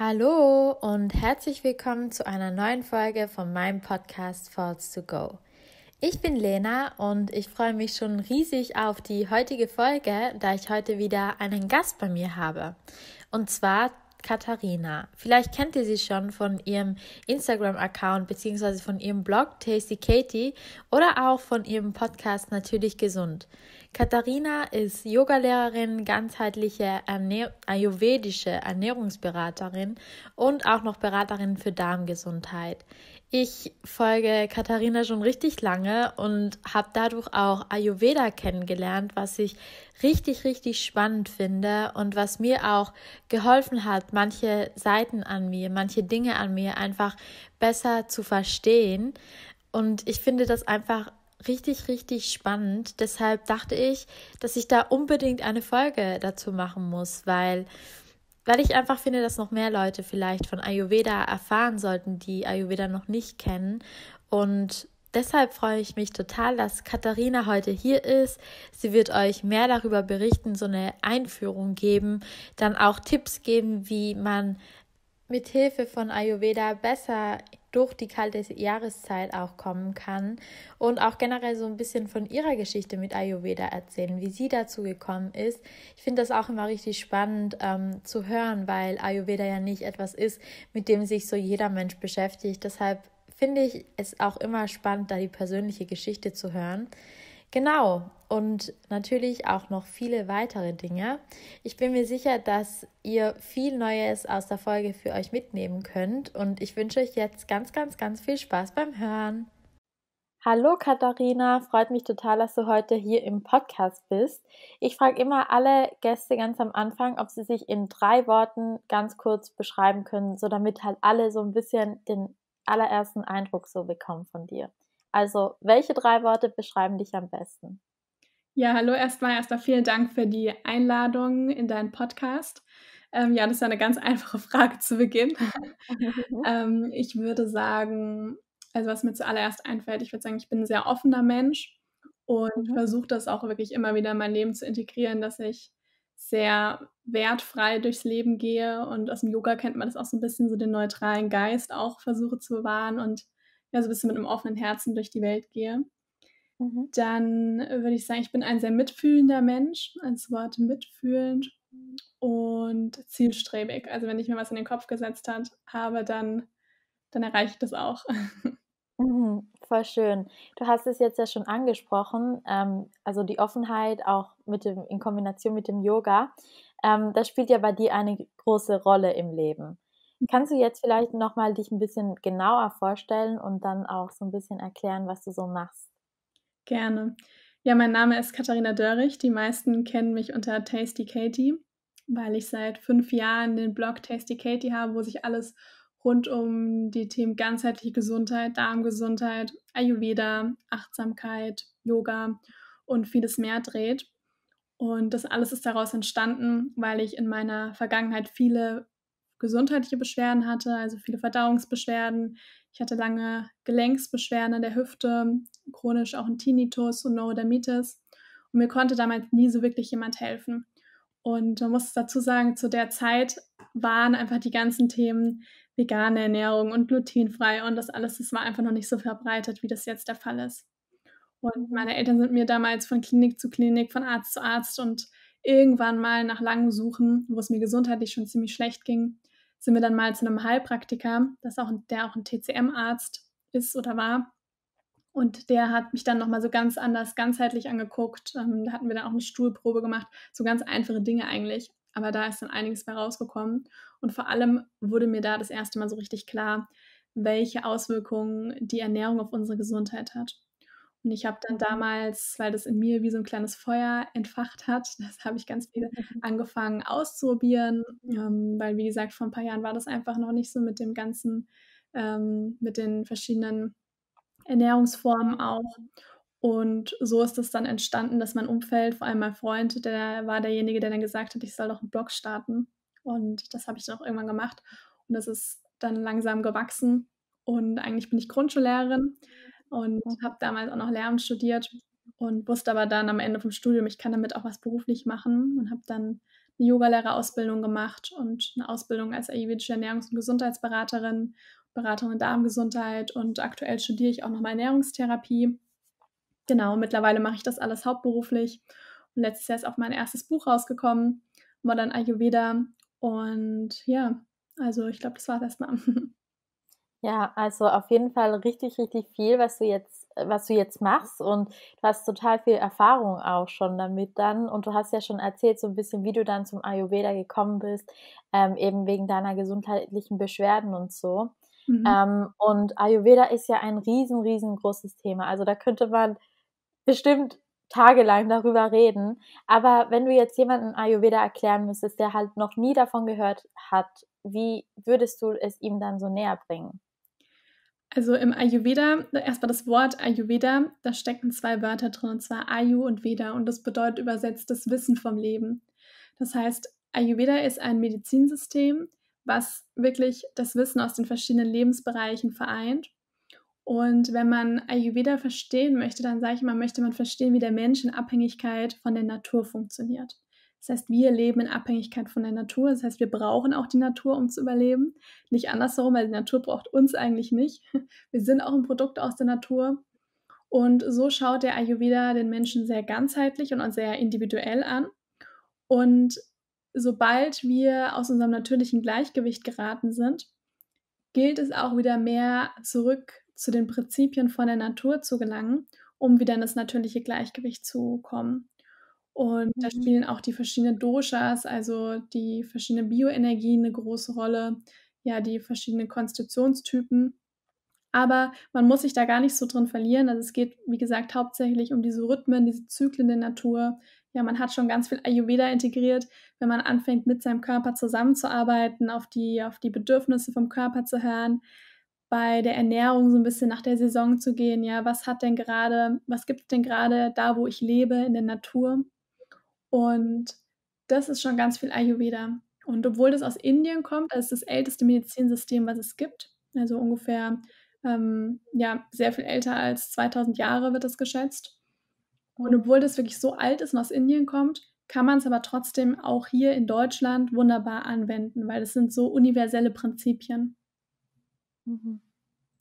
Hallo und herzlich willkommen zu einer neuen Folge von meinem Podcast Falls to Go. Ich bin Lena und ich freue mich schon riesig auf die heutige Folge, da ich heute wieder einen Gast bei mir habe. Und zwar Katharina. Vielleicht kennt ihr sie schon von ihrem Instagram-Account bzw. von ihrem Blog Tasty Katie oder auch von ihrem Podcast Natürlich Gesund. Katharina ist Yogalehrerin, ganzheitliche Ernähr ayurvedische Ernährungsberaterin und auch noch Beraterin für Darmgesundheit. Ich folge Katharina schon richtig lange und habe dadurch auch Ayurveda kennengelernt, was ich richtig, richtig spannend finde und was mir auch geholfen hat, manche Seiten an mir, manche Dinge an mir einfach besser zu verstehen. Und ich finde das einfach richtig, richtig spannend. Deshalb dachte ich, dass ich da unbedingt eine Folge dazu machen muss, weil weil ich einfach finde, dass noch mehr Leute vielleicht von Ayurveda erfahren sollten, die Ayurveda noch nicht kennen. Und deshalb freue ich mich total, dass Katharina heute hier ist. Sie wird euch mehr darüber berichten, so eine Einführung geben, dann auch Tipps geben, wie man mit Hilfe von Ayurveda besser durch die kalte Jahreszeit auch kommen kann und auch generell so ein bisschen von ihrer Geschichte mit Ayurveda erzählen, wie sie dazu gekommen ist. Ich finde das auch immer richtig spannend ähm, zu hören, weil Ayurveda ja nicht etwas ist, mit dem sich so jeder Mensch beschäftigt. Deshalb finde ich es auch immer spannend, da die persönliche Geschichte zu hören. Genau, und natürlich auch noch viele weitere Dinge. Ich bin mir sicher, dass ihr viel Neues aus der Folge für euch mitnehmen könnt und ich wünsche euch jetzt ganz, ganz, ganz viel Spaß beim Hören. Hallo Katharina, freut mich total, dass du heute hier im Podcast bist. Ich frage immer alle Gäste ganz am Anfang, ob sie sich in drei Worten ganz kurz beschreiben können, so damit halt alle so ein bisschen den allerersten Eindruck so bekommen von dir. Also, welche drei Worte beschreiben dich am besten? Ja, hallo erstmal. Erstmal vielen Dank für die Einladung in deinen Podcast. Ähm, ja, das ist eine ganz einfache Frage zu Beginn. ähm, ich würde sagen, also was mir zuallererst einfällt, ich würde sagen, ich bin ein sehr offener Mensch und mhm. versuche das auch wirklich immer wieder in mein Leben zu integrieren, dass ich sehr wertfrei durchs Leben gehe und aus dem Yoga kennt man das auch so ein bisschen, so den neutralen Geist auch versuche zu bewahren und ja, so ein bisschen mit einem offenen Herzen durch die Welt gehe. Mhm. Dann würde ich sagen, ich bin ein sehr mitfühlender Mensch, als Wort mitfühlend und zielstrebig. Also wenn ich mir was in den Kopf gesetzt hat, habe, dann, dann erreiche ich das auch. Mhm, voll schön. Du hast es jetzt ja schon angesprochen, ähm, also die Offenheit auch mit dem, in Kombination mit dem Yoga, ähm, das spielt ja bei dir eine große Rolle im Leben. Kannst du jetzt vielleicht nochmal dich ein bisschen genauer vorstellen und dann auch so ein bisschen erklären, was du so machst? Gerne. Ja, mein Name ist Katharina Dörrich. Die meisten kennen mich unter Tasty Katie, weil ich seit fünf Jahren den Blog Tasty Katie habe, wo sich alles rund um die Themen ganzheitliche Gesundheit, Darmgesundheit, Ayurveda, Achtsamkeit, Yoga und vieles mehr dreht. Und das alles ist daraus entstanden, weil ich in meiner Vergangenheit viele gesundheitliche Beschwerden hatte, also viele Verdauungsbeschwerden. Ich hatte lange Gelenksbeschwerden an der Hüfte, chronisch auch ein Tinnitus und Neurodermitis. Und mir konnte damals nie so wirklich jemand helfen. Und man muss dazu sagen, zu der Zeit waren einfach die ganzen Themen vegane Ernährung und glutenfrei und das alles, das war einfach noch nicht so verbreitet, wie das jetzt der Fall ist. Und meine Eltern sind mir damals von Klinik zu Klinik, von Arzt zu Arzt und irgendwann mal nach langem Suchen, wo es mir gesundheitlich schon ziemlich schlecht ging, sind wir dann mal zu einem Heilpraktiker, das auch, der auch ein TCM-Arzt ist oder war. Und der hat mich dann nochmal so ganz anders, ganzheitlich angeguckt. Ähm, da hatten wir dann auch eine Stuhlprobe gemacht. So ganz einfache Dinge eigentlich. Aber da ist dann einiges bei rausgekommen. Und vor allem wurde mir da das erste Mal so richtig klar, welche Auswirkungen die Ernährung auf unsere Gesundheit hat. Und ich habe dann mhm. damals, weil das in mir wie so ein kleines Feuer entfacht hat, das habe ich ganz viel angefangen auszuprobieren, ähm, weil wie gesagt, vor ein paar Jahren war das einfach noch nicht so mit dem ganzen, ähm, mit den verschiedenen Ernährungsformen auch. Und so ist es dann entstanden, dass mein Umfeld, vor allem mein Freund, der war derjenige, der dann gesagt hat, ich soll doch einen Blog starten. Und das habe ich dann auch irgendwann gemacht. Und das ist dann langsam gewachsen. Und eigentlich bin ich Grundschullehrerin, und oh. habe damals auch noch Lehramt studiert und wusste aber dann am Ende vom Studium, ich kann damit auch was beruflich machen und habe dann eine Yogalehrerausbildung gemacht und eine Ausbildung als ayurvedische Ernährungs- und Gesundheitsberaterin, Beraterin in Darmgesundheit und aktuell studiere ich auch nochmal Ernährungstherapie. Genau, mittlerweile mache ich das alles hauptberuflich und letztes Jahr ist auch mein erstes Buch rausgekommen, Modern Ayurveda und ja, also ich glaube, das war es erstmal. Ja, also auf jeden Fall richtig, richtig viel, was du jetzt, äh, was du jetzt machst und du hast total viel Erfahrung auch schon damit dann und du hast ja schon erzählt so ein bisschen, wie du dann zum Ayurveda gekommen bist, ähm, eben wegen deiner gesundheitlichen Beschwerden und so. Mhm. Ähm, und Ayurveda ist ja ein riesen, riesengroßes Thema. Also da könnte man bestimmt tagelang darüber reden. Aber wenn du jetzt jemanden Ayurveda erklären müsstest, der halt noch nie davon gehört hat, wie würdest du es ihm dann so näher bringen? Also im Ayurveda, erstmal das Wort Ayurveda, da stecken zwei Wörter drin, und zwar Ayu und Veda. Und das bedeutet übersetzt das Wissen vom Leben. Das heißt, Ayurveda ist ein Medizinsystem, was wirklich das Wissen aus den verschiedenen Lebensbereichen vereint. Und wenn man Ayurveda verstehen möchte, dann sage ich mal, möchte man verstehen, wie der Mensch in Abhängigkeit von der Natur funktioniert. Das heißt, wir leben in Abhängigkeit von der Natur. Das heißt, wir brauchen auch die Natur, um zu überleben. Nicht andersherum, weil die Natur braucht uns eigentlich nicht. Wir sind auch ein Produkt aus der Natur. Und so schaut der Ayurveda den Menschen sehr ganzheitlich und sehr individuell an. Und sobald wir aus unserem natürlichen Gleichgewicht geraten sind, gilt es auch wieder mehr zurück zu den Prinzipien von der Natur zu gelangen, um wieder in das natürliche Gleichgewicht zu kommen. Und mhm. da spielen auch die verschiedenen Doshas, also die verschiedenen Bioenergien eine große Rolle, ja, die verschiedenen Konstitutionstypen. Aber man muss sich da gar nicht so drin verlieren. Also es geht, wie gesagt, hauptsächlich um diese Rhythmen, diese Zyklen der Natur. Ja, man hat schon ganz viel Ayurveda integriert, wenn man anfängt, mit seinem Körper zusammenzuarbeiten, auf die, auf die Bedürfnisse vom Körper zu hören, bei der Ernährung so ein bisschen nach der Saison zu gehen. Ja, was hat denn gerade, was gibt es denn gerade da, wo ich lebe, in der Natur? Und das ist schon ganz viel Ayurveda. Und obwohl das aus Indien kommt, das ist das älteste Medizinsystem, was es gibt, also ungefähr ähm, ja, sehr viel älter als 2000 Jahre wird es geschätzt. Und obwohl das wirklich so alt ist und aus Indien kommt, kann man es aber trotzdem auch hier in Deutschland wunderbar anwenden, weil es sind so universelle Prinzipien. Mhm.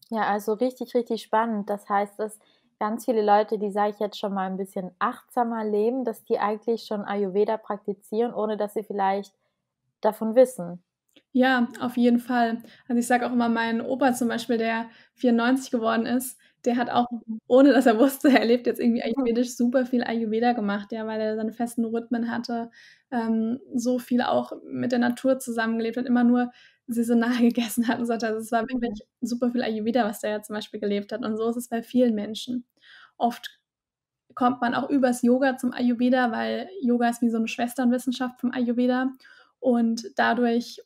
Ja, also richtig, richtig spannend. Das heißt, es ganz viele Leute, die, sage ich jetzt schon mal, ein bisschen achtsamer leben, dass die eigentlich schon Ayurveda praktizieren, ohne dass sie vielleicht davon wissen. Ja, auf jeden Fall. Also ich sage auch immer, mein Opa zum Beispiel, der 94 geworden ist, der hat auch, ohne dass er wusste, er lebt jetzt irgendwie mhm. ayurvedisch, super viel Ayurveda gemacht, ja, weil er seine festen Rhythmen hatte, ähm, so viel auch mit der Natur zusammengelebt hat, immer nur saisonal gegessen hat und so. weiter. Also es war mhm. wirklich super viel Ayurveda, was der ja zum Beispiel gelebt hat. Und so ist es bei vielen Menschen. Oft kommt man auch übers Yoga zum Ayurveda, weil Yoga ist wie so eine Schwesternwissenschaft vom Ayurveda. Und dadurch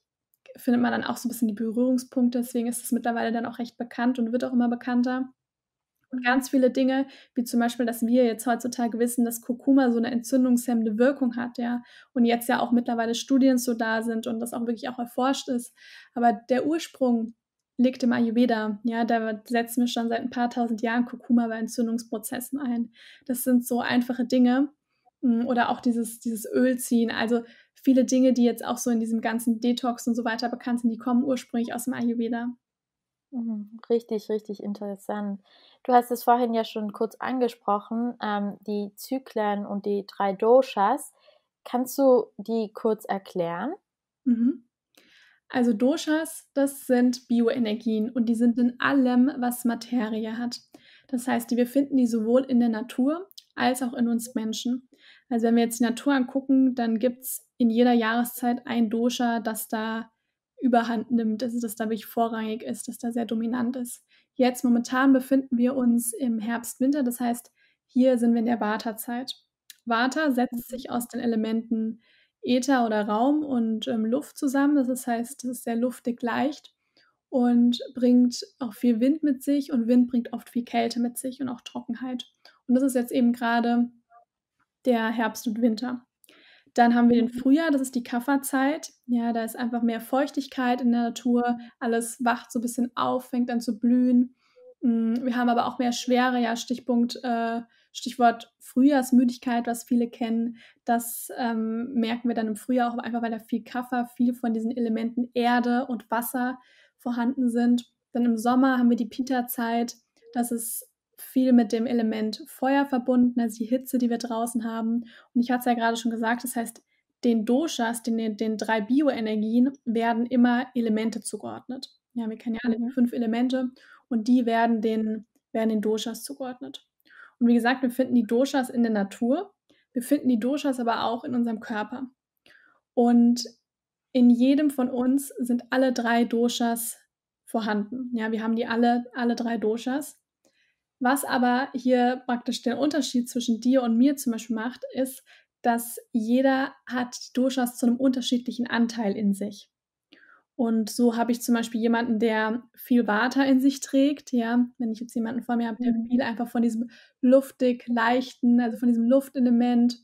findet man dann auch so ein bisschen die Berührungspunkte. Deswegen ist es mittlerweile dann auch recht bekannt und wird auch immer bekannter. Und mhm. ganz viele Dinge, wie zum Beispiel, dass wir jetzt heutzutage wissen, dass Kurkuma so eine entzündungshemmende Wirkung hat, ja. Und jetzt ja auch mittlerweile Studien so da sind und das auch wirklich auch erforscht ist. Aber der Ursprung liegt im Ayurveda. Ja, da setzen wir schon seit ein paar tausend Jahren Kurkuma bei Entzündungsprozessen ein. Das sind so einfache Dinge. Mm, oder auch dieses, dieses Ölziehen. Also viele Dinge, die jetzt auch so in diesem ganzen Detox und so weiter bekannt sind, die kommen ursprünglich aus dem Ayurveda. Mhm, richtig, richtig interessant. Du hast es vorhin ja schon kurz angesprochen, ähm, die Zyklen und die drei Doshas. Kannst du die kurz erklären? Mhm. Also Doshas, das sind Bioenergien und die sind in allem, was Materie hat. Das heißt, wir finden die sowohl in der Natur als auch in uns Menschen. Also wenn wir jetzt die Natur angucken, dann gibt es in jeder Jahreszeit ein Dosha, das da überhand nimmt, also das da wirklich vorrangig ist, das da sehr dominant ist. Jetzt momentan befinden wir uns im Herbst-Winter, das heißt, hier sind wir in der Vata-Zeit. Vata setzt mhm. sich aus den Elementen Äther oder Raum und ähm, Luft zusammen, das heißt, es ist sehr luftig leicht und bringt auch viel Wind mit sich und Wind bringt oft viel Kälte mit sich und auch Trockenheit. Und das ist jetzt eben gerade der Herbst und Winter. Dann haben wir den mhm. Frühjahr, das ist die Kafferzeit. Ja, da ist einfach mehr Feuchtigkeit in der Natur. Alles wacht so ein bisschen auf, fängt an zu blühen. Mm, wir haben aber auch mehr Schwere, ja, Stichpunkt, äh, Stichwort Frühjahrsmüdigkeit, was viele kennen. Das ähm, merken wir dann im Frühjahr auch einfach, weil da viel Kaffer, viel von diesen Elementen Erde und Wasser vorhanden sind. Dann im Sommer haben wir die Pita-Zeit. Das ist viel mit dem Element Feuer verbunden, also die Hitze, die wir draußen haben. Und ich hatte es ja gerade schon gesagt, das heißt, den Doshas, den, den drei Bioenergien, werden immer Elemente zugeordnet. Ja, wir kennen ja alle die mhm. fünf Elemente und die werden den, werden den Doshas zugeordnet. Und wie gesagt, wir finden die Doshas in der Natur, wir finden die Doshas aber auch in unserem Körper. Und in jedem von uns sind alle drei Doshas vorhanden. Ja, wir haben die alle, alle drei Doshas. Was aber hier praktisch der Unterschied zwischen dir und mir zum Beispiel macht, ist, dass jeder hat durchaus zu einem unterschiedlichen Anteil in sich. Und so habe ich zum Beispiel jemanden, der viel Water in sich trägt. Ja, wenn ich jetzt jemanden vor mir habe, der mhm. viel einfach von diesem luftig leichten, also von diesem Luftelement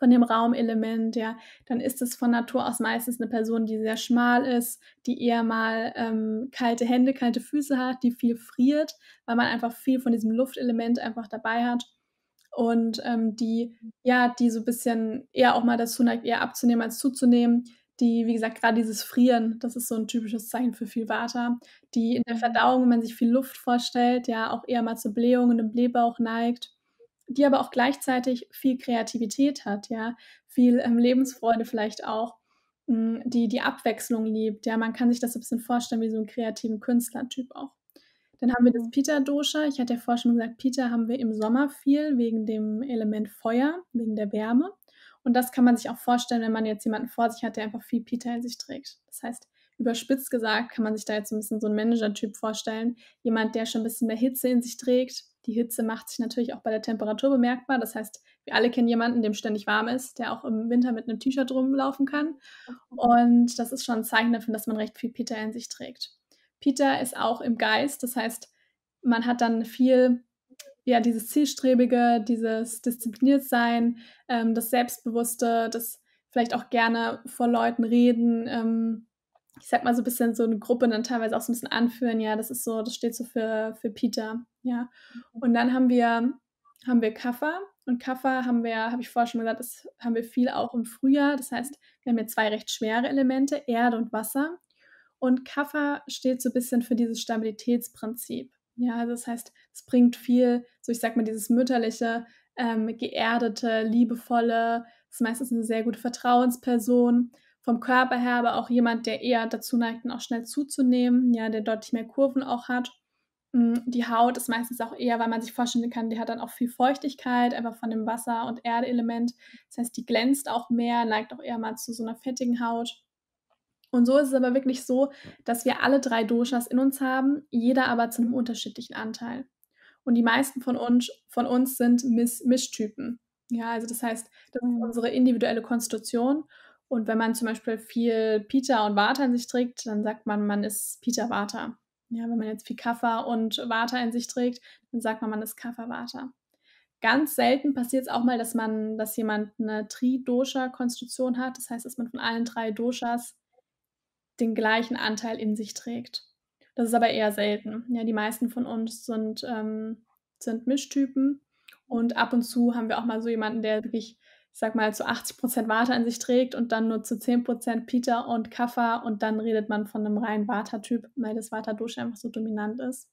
von dem Raumelement, ja, dann ist es von Natur aus meistens eine Person, die sehr schmal ist, die eher mal ähm, kalte Hände, kalte Füße hat, die viel friert, weil man einfach viel von diesem Luftelement einfach dabei hat und ähm, die, ja, die so ein bisschen eher auch mal dazu neigt, eher abzunehmen als zuzunehmen. Die, wie gesagt, gerade dieses Frieren, das ist so ein typisches Zeichen für viel Water. Die in der mhm. Verdauung, wenn man sich viel Luft vorstellt, ja, auch eher mal zur Blähung und dem Blähbauch neigt die aber auch gleichzeitig viel Kreativität hat, ja, viel ähm, Lebensfreude vielleicht auch, mh, hm, die die Abwechslung liebt. Ja, man kann sich das ein bisschen vorstellen wie so einen kreativen Künstlertyp auch. Dann haben wir das mhm. Peter-Dosha. Ich hatte ja vorher schon gesagt, Peter haben wir im Sommer viel wegen dem Element Feuer, wegen der Wärme. Und das kann man sich auch vorstellen, wenn man jetzt jemanden vor sich hat, der einfach viel Peter in sich trägt. Das heißt, überspitzt gesagt, kann man sich da jetzt ein bisschen so einen Manager-Typ vorstellen. Jemand, der schon ein bisschen mehr Hitze in sich trägt. Die Hitze macht sich natürlich auch bei der Temperatur bemerkbar. Das heißt, wir alle kennen jemanden, dem ständig warm ist, der auch im Winter mit einem T-Shirt rumlaufen kann. Und das ist schon ein Zeichen dafür, dass man recht viel Peter in sich trägt. Peter ist auch im Geist, das heißt, man hat dann viel ja, dieses Zielstrebige, dieses Diszipliniertsein, ähm, das Selbstbewusste, das vielleicht auch gerne vor Leuten reden, ähm, ich sag mal so ein bisschen so eine Gruppe dann teilweise auch so ein bisschen anführen, ja, das ist so, das steht so für, für Peter, ja. Mhm. Und dann haben wir, haben wir Kaffer und Kaffer haben wir, habe ich vorher schon gesagt, das haben wir viel auch im Frühjahr, das heißt, wir haben ja zwei recht schwere Elemente, Erde und Wasser. Und Kaffer steht so ein bisschen für dieses Stabilitätsprinzip. Ja, das heißt, es bringt viel, so ich sag mal, dieses mütterliche, ähm, geerdete, liebevolle, ist meistens eine sehr gute Vertrauensperson vom Körper her aber auch jemand, der eher dazu neigt, dann auch schnell zuzunehmen, ja, der deutlich mehr Kurven auch hat. Mm, die Haut ist meistens auch eher, weil man sich vorstellen kann, die hat dann auch viel Feuchtigkeit, einfach von dem Wasser- und Erdelement. Das heißt, die glänzt auch mehr, neigt auch eher mal zu so einer fettigen Haut. Und so ist es aber wirklich so, dass wir alle drei Doshas in uns haben, jeder aber zu einem unterschiedlichen Anteil. Und die meisten von uns, von uns sind Mischtypen. Ja, also das heißt, das ist mhm. unsere individuelle Konstitution. Und wenn man zum Beispiel viel Pita und Water in sich trägt, dann sagt man, man ist Pita Water. Ja, wenn man jetzt viel Kaffer und Water in sich trägt, dann sagt man, man ist Kaffer Water. Ganz selten passiert es auch mal, dass man, dass jemand eine Tri-Dosha-Konstitution hat. Das heißt, dass man von allen drei Doshas den gleichen Anteil in sich trägt. Das ist aber eher selten. Ja, die meisten von uns sind, ähm, sind Mischtypen und ab und zu haben wir auch mal so jemanden, der wirklich ich sag mal, zu 80 Prozent Warte an sich trägt und dann nur zu 10 Prozent Peter und Kaffa und dann redet man von einem reinen water typ weil das water dosha einfach so dominant ist.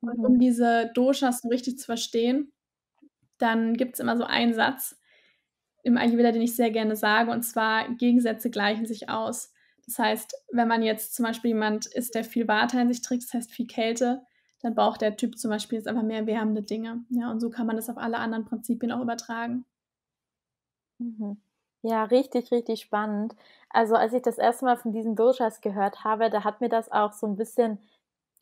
Und mhm. um diese Doshas so richtig zu verstehen, dann gibt es immer so einen Satz im Ayurveda, den ich sehr gerne sage, und zwar Gegensätze gleichen sich aus. Das heißt, wenn man jetzt zum Beispiel jemand ist, der viel Water in sich trägt, das heißt viel Kälte, dann braucht der Typ zum Beispiel jetzt einfach mehr wärmende Dinge. Ja, und so kann man das auf alle anderen Prinzipien auch übertragen. Mhm. Ja, richtig, richtig spannend. Also als ich das erste Mal von diesen Doshas gehört habe, da hat mir das auch so ein bisschen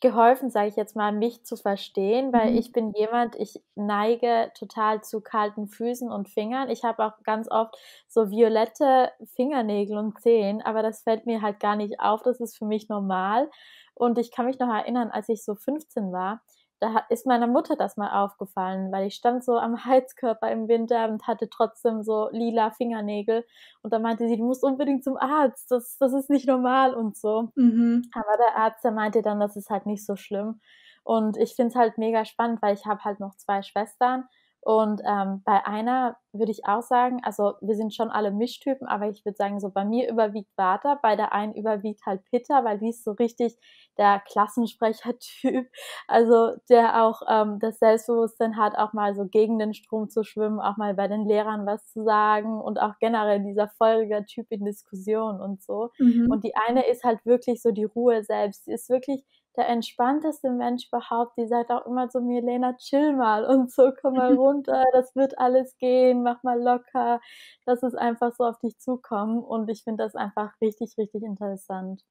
geholfen, sage ich jetzt mal, mich zu verstehen, weil mhm. ich bin jemand, ich neige total zu kalten Füßen und Fingern. Ich habe auch ganz oft so violette Fingernägel und Zehen, aber das fällt mir halt gar nicht auf. Das ist für mich normal. Und ich kann mich noch erinnern, als ich so 15 war, da ist meiner Mutter das mal aufgefallen, weil ich stand so am Heizkörper im Winter und hatte trotzdem so lila Fingernägel. Und da meinte sie, du musst unbedingt zum Arzt, das, das ist nicht normal und so. Mhm. Aber der Arzt, der meinte dann, das ist halt nicht so schlimm. Und ich finde es halt mega spannend, weil ich habe halt noch zwei Schwestern und ähm, bei einer würde ich auch sagen, also wir sind schon alle Mischtypen, aber ich würde sagen, so bei mir überwiegt Vata, bei der einen überwiegt halt Pitta, weil die ist so richtig der Klassensprechertyp, also der auch ähm, das Selbstbewusstsein hat, auch mal so gegen den Strom zu schwimmen, auch mal bei den Lehrern was zu sagen und auch generell dieser feurige Typ in Diskussionen und so. Mhm. Und die eine ist halt wirklich so die Ruhe selbst, die ist wirklich der entspannteste Mensch überhaupt. Die sagt auch immer zu mir, Lena, chill mal und so, komm mal runter, das wird alles gehen, mach mal locker. dass es einfach so auf dich zukommen und ich finde das einfach richtig, richtig interessant.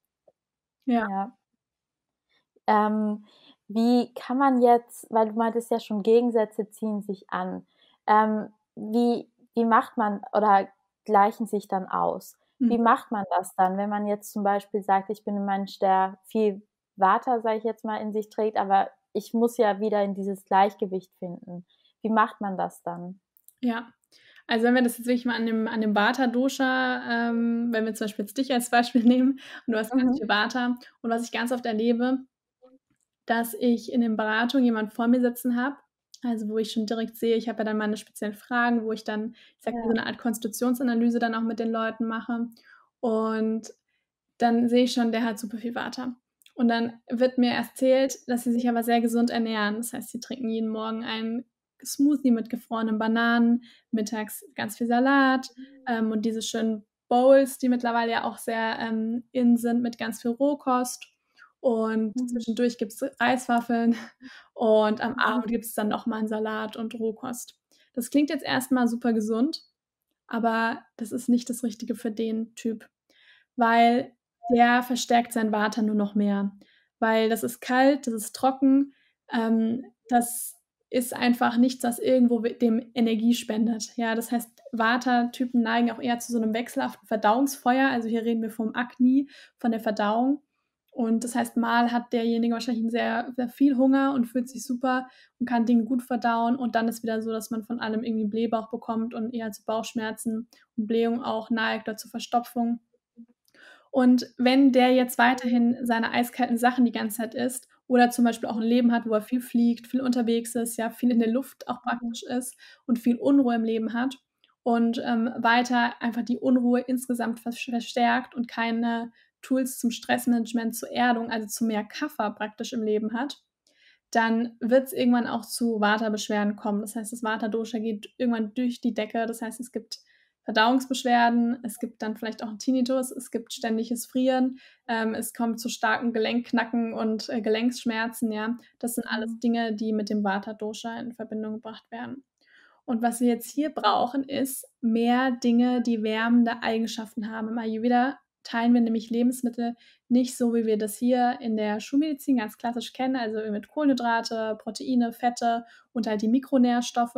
Ja. ja. Ähm, wie kann man jetzt, weil du meintest ja schon, Gegensätze ziehen sich an. Ähm, wie, wie macht man oder gleichen sich dann aus? Wie hm. macht man das dann, wenn man jetzt zum Beispiel sagt, ich bin ein Mensch, der viel Vata, sage ich jetzt mal, in sich trägt, aber ich muss ja wieder in dieses Gleichgewicht finden. Wie macht man das dann? Ja, also wenn wir das jetzt wirklich mal an dem, an dem Vata-Dosha, ähm, wenn wir zum Beispiel jetzt dich als Beispiel nehmen und du hast ganz mhm. viel Vata und was ich ganz oft erlebe, dass ich in den Beratungen jemanden vor mir sitzen habe, also wo ich schon direkt sehe, ich habe ja dann meine speziellen Fragen, wo ich dann, ich sag mal, ja. so eine Art Konstitutionsanalyse dann auch mit den Leuten mache und dann sehe ich schon, der hat super viel Vata. Und dann wird mir erzählt, dass sie sich aber sehr gesund ernähren. Das heißt, sie trinken jeden Morgen einen Smoothie mit gefrorenen Bananen, mittags ganz viel Salat mhm. ähm, und diese schönen Bowls, die mittlerweile ja auch sehr ähm, in sind mit ganz viel Rohkost. Und mhm. zwischendurch gibt es Reiswaffeln und am mhm. Abend gibt es dann nochmal einen Salat und Rohkost. Das klingt jetzt erstmal super gesund, aber das ist nicht das Richtige für den Typ, weil der verstärkt sein Water nur noch mehr, weil das ist kalt, das ist trocken, ähm, das ist einfach nichts, was irgendwo dem Energie spendet. Ja, das heißt, Vata-Typen neigen auch eher zu so einem wechselhaften Verdauungsfeuer. Also hier reden wir vom Agni, von der Verdauung. Und das heißt, mal hat derjenige wahrscheinlich sehr, sehr viel Hunger und fühlt sich super und kann Dinge gut verdauen. Und dann ist wieder so, dass man von allem irgendwie Blähbauch bekommt und eher zu Bauchschmerzen und Blähung auch neigt oder zu Verstopfung. Und wenn der jetzt mhm. weiterhin seine eiskalten Sachen die ganze Zeit isst oder zum Beispiel auch ein Leben hat, wo er viel fliegt, viel unterwegs ist, ja, viel in der Luft auch mhm. praktisch ist und viel Unruhe im Leben hat und ähm, weiter einfach die Unruhe insgesamt verstärkt und keine Tools zum Stressmanagement, zur Erdung, also zu mehr Kaffer praktisch im Leben hat, dann wird es irgendwann auch zu Vata-Beschwerden kommen. Das heißt, das Vata-Dosha geht irgendwann durch die Decke. Das heißt, es gibt Verdauungsbeschwerden, es gibt dann vielleicht auch einen Tinnitus, es gibt ständiges Frieren, ähm, es kommt zu starken Gelenkknacken und äh, Gelenksschmerzen, ja. Das sind alles mhm. Dinge, die mit dem Vata Dosha in Verbindung gebracht werden. Und was wir jetzt hier brauchen, ist mehr Dinge, die wärmende Eigenschaften haben. Im Ayurveda teilen wir nämlich Lebensmittel nicht so, wie wir das hier in der Schulmedizin ganz klassisch kennen, also mit Kohlenhydrate, Proteine, Fette und halt die Mikronährstoffe.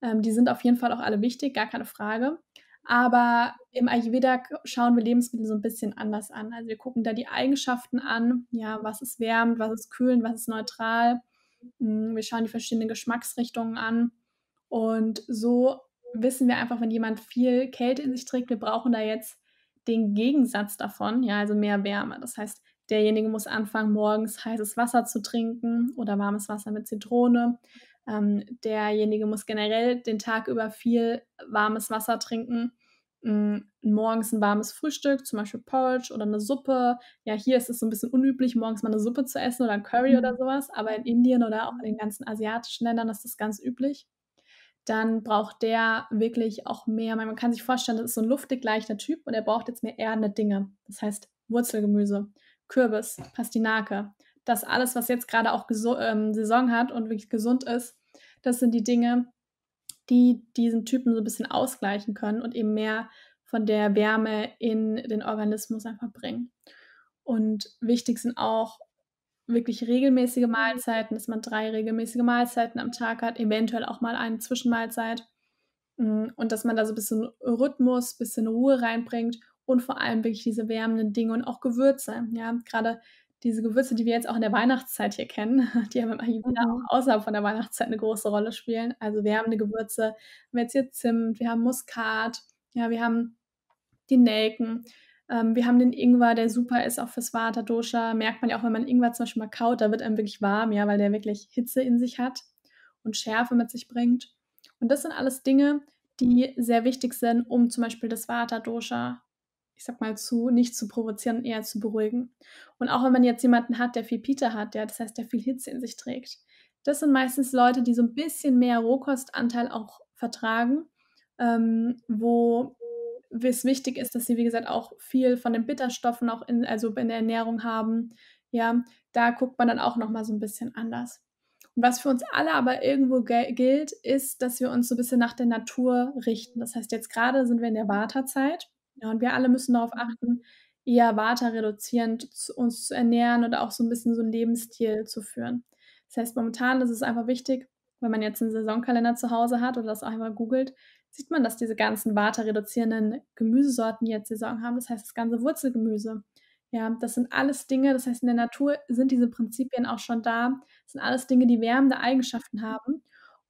Ähm, die sind auf jeden Fall auch alle wichtig, gar keine Frage. Aber im Ayurveda schauen wir Lebensmittel so ein bisschen anders an. Also wir gucken da die Eigenschaften an. Ja, was ist wärmend, was ist kühlend, was ist neutral. Mm, wir schauen die verschiedenen Geschmacksrichtungen an. Und so wissen wir einfach, wenn jemand viel Kälte in sich trägt, wir brauchen da jetzt den Gegensatz davon, ja, also mehr Wärme. Das heißt, derjenige muss anfangen, morgens heißes Wasser zu trinken oder warmes Wasser mit Zitrone. Ähm, derjenige muss generell den Tag über viel warmes Wasser trinken. Ähm, morgens ein warmes Frühstück, zum Beispiel Porridge oder eine Suppe. Ja, hier ist es so ein bisschen unüblich, morgens mal eine Suppe zu essen oder ein Curry mhm. oder sowas, aber in Indien oder auch in den ganzen asiatischen Ländern ist das ganz üblich. Dann braucht der wirklich auch mehr. Man kann sich vorstellen, das ist so ein luftig leichter Typ und er braucht jetzt mehr erdende Dinge. Das heißt Wurzelgemüse, Kürbis, Pastinake, dass alles, was jetzt gerade auch ähm, Saison hat und wirklich gesund ist, das sind die Dinge, die diesen Typen so ein bisschen ausgleichen können und eben mehr von der Wärme in den Organismus einfach bringen. Und wichtig sind auch wirklich regelmäßige mhm. Mahlzeiten, dass man drei regelmäßige Mahlzeiten am Tag hat, eventuell auch mal eine Zwischenmahlzeit mm, und dass man da so ein bisschen Rhythmus, ein bisschen Ruhe reinbringt und vor allem wirklich diese wärmenden Dinge und auch Gewürze. Ja, gerade diese Gewürze, die wir jetzt auch in der Weihnachtszeit hier kennen, die haben im Ayurveda mhm. auch außerhalb von der Weihnachtszeit eine große Rolle spielen. Also wir haben eine Gewürze, wir haben jetzt hier Zimt, wir haben Muskat, ja, wir haben die Nelken, ähm, wir haben den Ingwer, der super ist, auch fürs Vata Dosha. Merkt man ja auch, wenn man Ingwer zum Beispiel mal kaut, da wird einem wirklich warm, ja, weil der wirklich Hitze in sich hat und Schärfe mit sich bringt. Und das sind alles Dinge, die sehr wichtig sind, um zum Beispiel das Vata Dosha ich sag mal, zu, nicht zu provozieren, eher zu beruhigen. Und auch wenn man jetzt jemanden hat, der viel Pita hat, ja, das heißt, der viel Hitze in sich trägt. Das sind meistens Leute, die so ein bisschen mehr Rohkostanteil auch vertragen, ähm, wo es wichtig ist, dass sie, wie gesagt, auch viel von den Bitterstoffen auch in, also in der Ernährung haben. Ja, da guckt man dann auch nochmal so ein bisschen anders. was für uns alle aber irgendwo gilt, ist, dass wir uns so ein bisschen nach der Natur richten. Das heißt, jetzt gerade sind wir in der Wartezeit ja, und wir alle müssen darauf mhm. achten, eher waterreduzierend uns zu ernähren oder auch so ein bisschen so einen Lebensstil zu führen. Das heißt, momentan ist es einfach wichtig, wenn man jetzt einen Saisonkalender zu Hause hat oder das auch einmal googelt, sieht man, dass diese ganzen waterreduzierenden Gemüsesorten jetzt Saison haben. Das heißt, das ganze Wurzelgemüse. Ja, das sind alles Dinge, das heißt, in der Natur sind diese Prinzipien auch schon da. Das sind alles Dinge, die wärmende Eigenschaften haben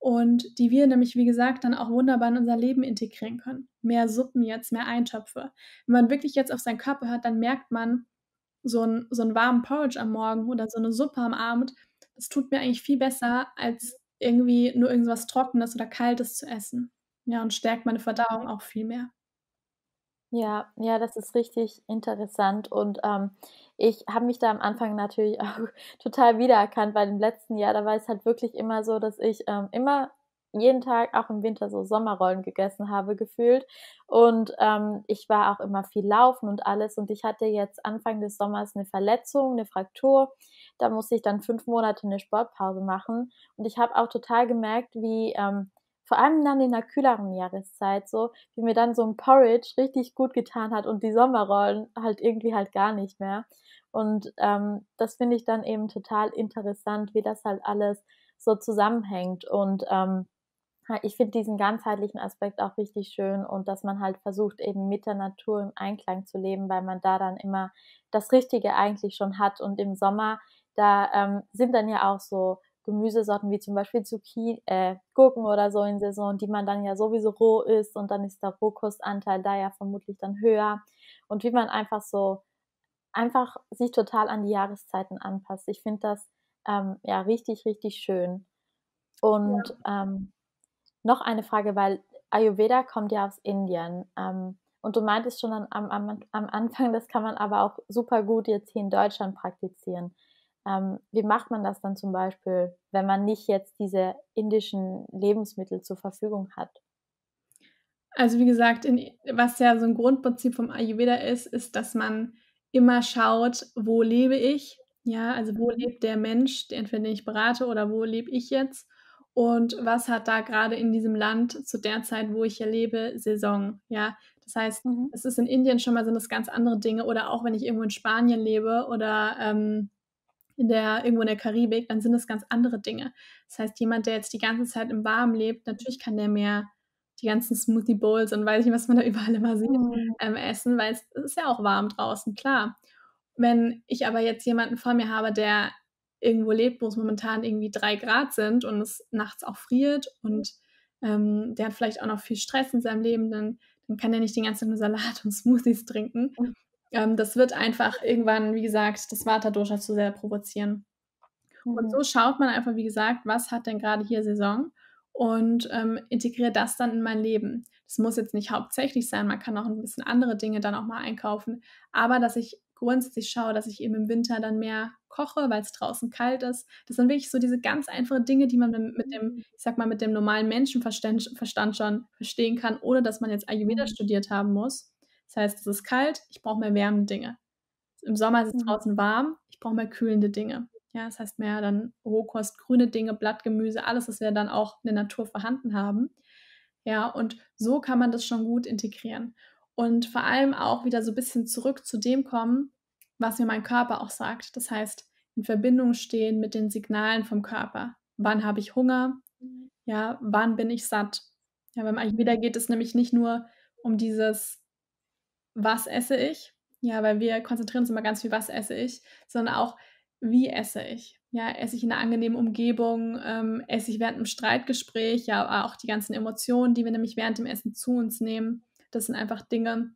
und die wir nämlich, wie gesagt, dann auch wunderbar in unser Leben integrieren können. Mehr Suppen jetzt, mehr Eintöpfe. Wenn man wirklich jetzt auf seinen Körper hört, dann merkt man, so einen, so einen warmen Porridge am Morgen oder so eine Suppe am Abend, das tut mir eigentlich viel besser, als irgendwie nur irgendwas Trockenes oder Kaltes zu essen. Ja, und stärkt meine Verdauung auch viel mehr. Ja, ja, das ist richtig interessant und ähm, ich habe mich da am Anfang natürlich auch total wiedererkannt, weil im letzten Jahr, da war es halt wirklich immer so, dass ich ähm, immer jeden Tag auch im Winter so Sommerrollen gegessen habe, gefühlt. Und ähm, ich war auch immer viel laufen und alles. Und ich hatte jetzt Anfang des Sommers eine Verletzung, eine Fraktur. Da musste ich dann fünf Monate eine Sportpause machen. Und ich habe auch total gemerkt, wie ähm, vor allem dann in der kühleren Jahreszeit so, wie mir dann so ein Porridge richtig gut getan hat und die Sommerrollen halt irgendwie halt gar nicht mehr. Und ähm, das finde ich dann eben total interessant, wie das halt alles so zusammenhängt. Und ähm, ich finde diesen ganzheitlichen Aspekt auch richtig schön und dass man halt versucht, eben mit der Natur im Einklang zu leben, weil man da dann immer das Richtige eigentlich schon hat. Und im Sommer, da ähm, sind dann ja auch so Gemüsesorten wie zum Beispiel Zucchini, äh, Gurken oder so in Saison, die man dann ja sowieso roh isst und dann ist der Rohkostanteil da ja vermutlich dann höher und wie man einfach so einfach sich total an die Jahreszeiten anpasst. Ich finde das ähm, ja richtig, richtig schön. Und ja. ähm, noch eine Frage, weil Ayurveda kommt ja aus Indien. Ähm, und du meintest schon am, am, am Anfang, das kann man aber auch super gut jetzt hier in Deutschland praktizieren. Ähm, wie macht man das dann zum Beispiel, wenn man nicht jetzt diese indischen Lebensmittel zur Verfügung hat? Also wie gesagt, in, was ja so ein Grundprinzip vom Ayurveda ist, ist, dass man immer schaut, wo lebe ich? Ja, also wo mhm. lebt der Mensch, den entweder den ich berate oder wo lebe ich jetzt? Und was hat da gerade in diesem Land zu der Zeit, wo ich hier lebe, Saison? Ja, das heißt, mhm. es ist in Indien schon mal sind das ganz andere Dinge oder auch wenn ich irgendwo in Spanien lebe oder ähm, in der, irgendwo in der Karibik, dann sind das ganz andere Dinge. Das heißt, jemand, der jetzt die ganze Zeit im Warmen lebt, natürlich kann der mehr die ganzen Smoothie Bowls und weiß nicht, was man da überall immer sieht, mhm. ähm, essen, weil es, es ist ja auch warm draußen, klar. Wenn ich aber jetzt jemanden vor mir habe, der irgendwo lebt, wo es momentan irgendwie drei Grad sind und es nachts auch friert und ähm, der hat vielleicht auch noch viel Stress in seinem Leben, dann, dann kann der nicht den ganzen Tag nur Salat und Smoothies trinken. Mhm. Ähm, das wird einfach irgendwann, wie gesagt, das Vata Dosha zu sehr provozieren. Mhm. Und so schaut man einfach, wie gesagt, was hat denn gerade hier Saison und ähm, integriere das dann in mein Leben. Das muss jetzt nicht hauptsächlich sein, man kann auch ein bisschen andere Dinge dann auch mal einkaufen, aber dass ich grundsätzlich schaue, dass ich eben im Winter dann mehr koche, weil es draußen kalt ist. Das sind wirklich so diese ganz einfachen Dinge, die man mit dem, mhm. ich sag mal, mit dem normalen Menschenverstand schon verstehen kann, ohne dass man jetzt Ayurveda mhm. studiert haben muss. Das heißt, es ist kalt, ich brauche mehr wärmende Dinge. Im Sommer ist es mhm. draußen warm, ich brauche mehr kühlende Dinge. Ja, das heißt mehr dann Rohkost, grüne Dinge, Blattgemüse, alles, was wir dann auch in der Natur vorhanden haben. Ja, und so kann man das schon gut integrieren. Und vor allem auch wieder so ein bisschen zurück zu dem kommen, was mir mein Körper auch sagt. Das heißt, in Verbindung stehen mit den Signalen vom Körper. Wann habe ich Hunger? Mhm. Ja, wann bin ich satt? Ja, beim Ayurveda geht es nämlich nicht nur um dieses was esse ich? Ja, weil wir konzentrieren uns immer ganz viel, was esse ich, sondern auch, wie esse ich? Ja, esse ich in einer angenehmen Umgebung? Ähm, esse ich während einem Streitgespräch? Ja, aber äh, auch die ganzen Emotionen, die wir nämlich während dem Essen zu uns nehmen. Das sind einfach Dinge,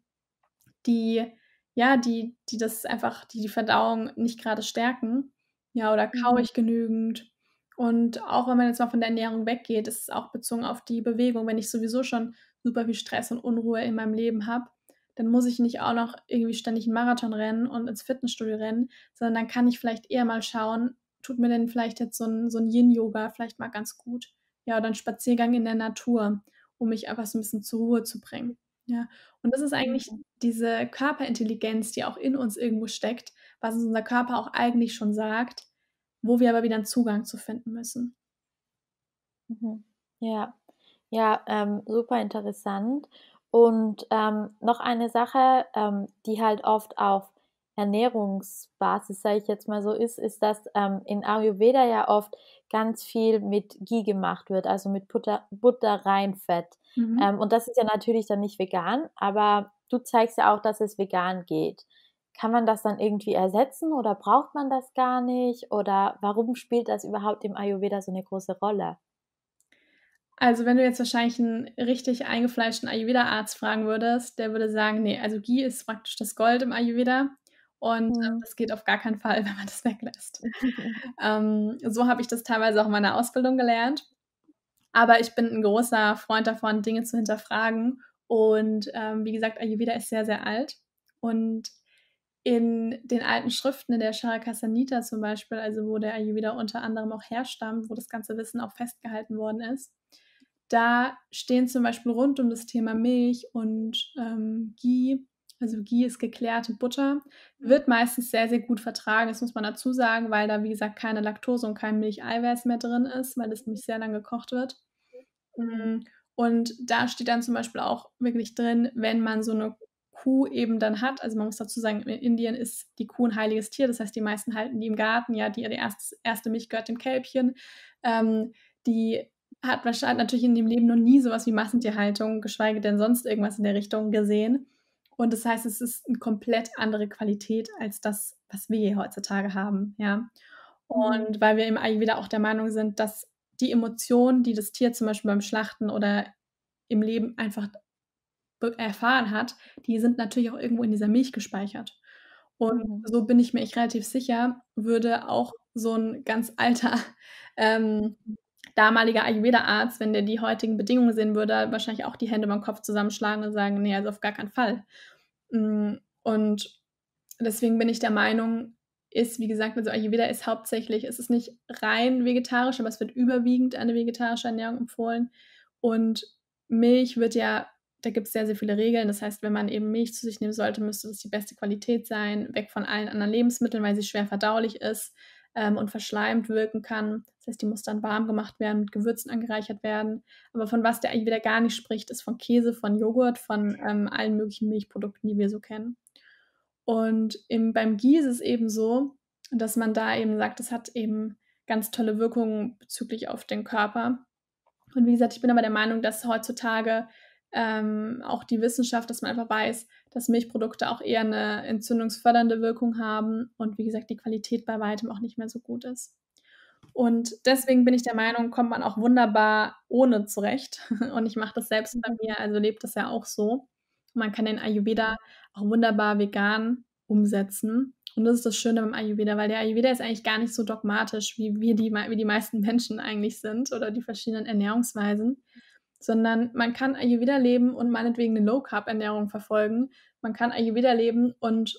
die, ja, die, die das einfach, die die Verdauung nicht gerade stärken. Ja, oder mhm. kaue ich genügend? Und auch wenn man jetzt mal von der Ernährung weggeht, ist es auch bezogen auf die Bewegung. Wenn ich sowieso schon super viel Stress und Unruhe in meinem Leben habe, dann muss ich nicht auch noch irgendwie ständig einen Marathon rennen und ins Fitnessstudio rennen, sondern dann kann ich vielleicht eher mal schauen, tut mir denn vielleicht jetzt so ein, so ein Yin-Yoga vielleicht mal ganz gut. Ja, oder ein Spaziergang in der Natur, um mich einfach so ein bisschen zur Ruhe zu bringen. Ja, und das ist eigentlich mhm. diese Körperintelligenz, die auch in uns irgendwo steckt, was uns unser Körper auch eigentlich schon sagt, wo wir aber wieder einen Zugang zu finden müssen. Mhm. Ja, ja, ähm, super interessant. Und ähm, noch eine Sache, ähm, die halt oft auf Ernährungsbasis, sage ich jetzt mal so, ist, ist, dass ähm, in Ayurveda ja oft ganz viel mit Ghee gemacht wird, also mit Butter, Butter Reinfett. Mhm. Ähm, und das ist ja natürlich dann nicht vegan, aber du zeigst ja auch, dass es vegan geht. Kann man das dann irgendwie ersetzen oder braucht man das gar nicht? Oder warum spielt das überhaupt im Ayurveda so eine große Rolle? Also wenn du jetzt wahrscheinlich einen richtig eingefleischten Ayurveda-Arzt fragen würdest, der würde sagen, nee, also Ghee ist praktisch das Gold im Ayurveda. Und mhm. ähm, das geht auf gar keinen Fall, wenn man das weglässt. ähm, so habe ich das teilweise auch in meiner Ausbildung gelernt. Aber ich bin ein großer Freund davon, Dinge zu hinterfragen. Und ähm, wie gesagt, Ayurveda ist sehr, sehr alt. Und in den alten Schriften, in der Charakasanita zum Beispiel, also wo der Ayurveda unter anderem auch herstammt, wo das ganze Wissen auch festgehalten worden ist, da stehen zum Beispiel rund um das Thema Milch und ähm, Ghee, also Ghee ist geklärte Butter, mhm. wird meistens sehr, sehr gut vertragen. Das muss man dazu sagen, weil da, wie gesagt, keine Laktose und kein Milcheiweiß mehr drin ist, weil es nämlich sehr lange gekocht wird. Mhm. Mm, und da steht dann zum Beispiel auch wirklich drin, wenn man so eine Kuh eben dann hat, also man muss dazu sagen, in Indien ist die Kuh ein heiliges Tier, das heißt, die meisten halten die im Garten, ja, die, die erste, erste Milch gehört dem Kälbchen. Ähm, die hat wahrscheinlich natürlich in dem Leben noch nie sowas wie Massentierhaltung, geschweige denn sonst irgendwas in der Richtung gesehen. Und das heißt, es ist eine komplett andere Qualität als das, was wir hier heutzutage haben, ja. Und mhm. weil wir eben wieder auch der Meinung sind, dass die Emotionen, die das Tier zum Beispiel beim Schlachten oder im Leben einfach erfahren hat, die sind natürlich auch irgendwo in dieser Milch gespeichert. Und mhm. so bin ich mir echt relativ sicher, würde auch so ein ganz alter ähm, mhm damaliger Ayurveda-Arzt, wenn der die heutigen Bedingungen sehen würde, wahrscheinlich auch die Hände beim Kopf zusammenschlagen und sagen, nee, also auf gar keinen Fall. Mm, und deswegen bin ich der Meinung, ist, wie gesagt, also Ayurveda ist hauptsächlich, es ist nicht rein vegetarisch, aber es wird überwiegend eine vegetarische Ernährung empfohlen. Und Milch wird ja, da gibt es sehr, sehr viele Regeln. Das heißt, wenn man eben Milch zu sich nehmen sollte, müsste das die beste Qualität sein, weg von allen anderen Lebensmitteln, weil sie schwer verdaulich ist ähm, und verschleimt wirken kann. Das heißt, die muss dann warm gemacht werden, mit Gewürzen angereichert werden. Aber von was der eigentlich wieder gar nicht spricht, ist von Käse, von Joghurt, von ähm, allen möglichen Milchprodukten, die wir so kennen. Und im, beim Ghee ist es eben so, dass man da eben sagt, es hat eben ganz tolle Wirkungen bezüglich auf den Körper. Und wie gesagt, ich bin aber der Meinung, dass heutzutage ähm, auch die Wissenschaft, dass man einfach weiß, dass Milchprodukte auch eher eine entzündungsfördernde Wirkung haben und wie gesagt, die Qualität bei weitem auch nicht mehr so gut ist. Und deswegen bin ich der Meinung, kommt man auch wunderbar ohne zurecht. Und ich mache das selbst bei mhm. mir, also lebt das ja auch so. Man kann den Ayurveda auch wunderbar vegan umsetzen. Und das ist das Schöne beim Ayurveda, weil der Ayurveda ist eigentlich gar nicht so dogmatisch, wie wir die, wie die meisten Menschen eigentlich sind oder die verschiedenen Ernährungsweisen, sondern man kann Ayurveda leben und meinetwegen eine Low-Carb-Ernährung verfolgen. Man kann Ayurveda leben und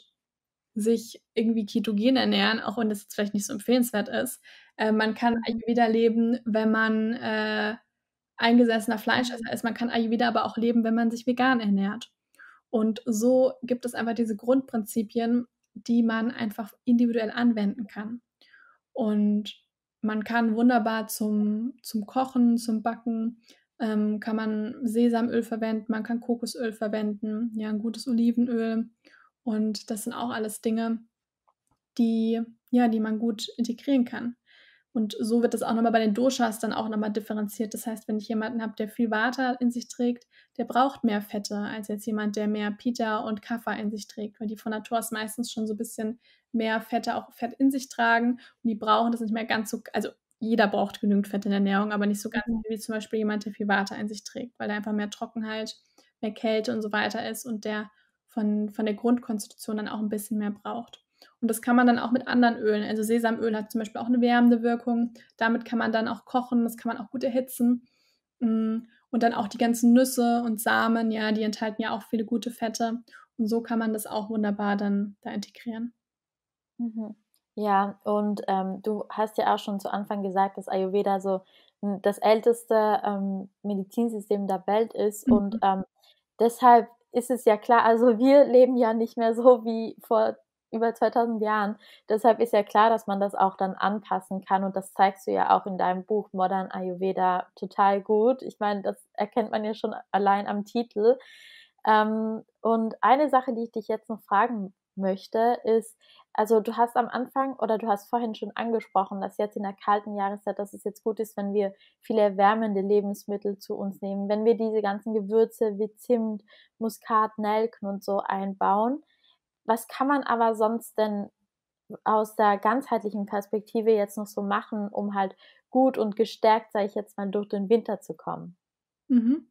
sich irgendwie ketogen ernähren, auch wenn das jetzt vielleicht nicht so empfehlenswert ist. Äh, man kann mhm. Ayurveda leben, wenn man äh, eingesessener Fleischesser ist. Man kann Ayurveda aber auch leben, wenn man sich vegan ernährt. Und so gibt es einfach diese Grundprinzipien, die man einfach individuell anwenden kann. Und man kann wunderbar zum, zum Kochen, zum Backen, ähm, kann man Sesamöl verwenden, man kann Kokosöl verwenden, ja, ein gutes Olivenöl. Und das sind auch alles Dinge, die, ja, die man gut integrieren kann. Und so wird das auch nochmal bei den Doshas dann auch nochmal differenziert. Das heißt, wenn ich jemanden habe, der viel Water in sich trägt, der braucht mehr Fette als jetzt jemand, der mehr Pita und Kaffa in sich trägt, weil die von Natur aus meistens schon so ein bisschen mehr Fette auch Fett in sich tragen und die brauchen das nicht mehr ganz so, also jeder braucht genügend Fett in der Ernährung, aber nicht so ganz mhm. wie zum Beispiel jemand, der viel Warte in sich trägt, weil er einfach mehr Trockenheit, mehr Kälte und so weiter ist und der von, von der Grundkonstitution dann auch ein bisschen mehr braucht. Und das kann man dann auch mit anderen Ölen. Also Sesamöl hat zum Beispiel auch eine wärmende Wirkung. Damit kann man dann auch kochen, das kann man auch gut erhitzen. Mm, und dann auch die ganzen Nüsse und Samen, ja, die enthalten ja auch viele gute Fette. Und so kann man das auch wunderbar dann da integrieren. Mhm. Ja, und ähm, du hast ja auch schon zu Anfang gesagt, dass Ayurveda so das älteste ähm, Medizinsystem der Welt ist mhm. und ähm, deshalb ist es ja klar, also wir leben ja nicht mehr so wie vor über 2000 Jahren. Deshalb ist ja klar, dass man das auch dann anpassen kann und das zeigst du ja auch in deinem Buch Modern Ayurveda total gut. Ich meine, das erkennt man ja schon allein am Titel. Ähm, und eine Sache, die ich dich jetzt noch fragen möchte, ist, also du hast am Anfang oder du hast vorhin schon angesprochen, dass jetzt in der kalten Jahreszeit, dass es jetzt gut ist, wenn wir viele erwärmende Lebensmittel zu uns nehmen, wenn wir diese ganzen Gewürze wie Zimt, Muskat, Nelken und so einbauen. Was kann man aber sonst denn aus der ganzheitlichen Perspektive jetzt noch so machen, um halt gut und gestärkt, sage ich jetzt mal, durch den Winter zu kommen? Mhm.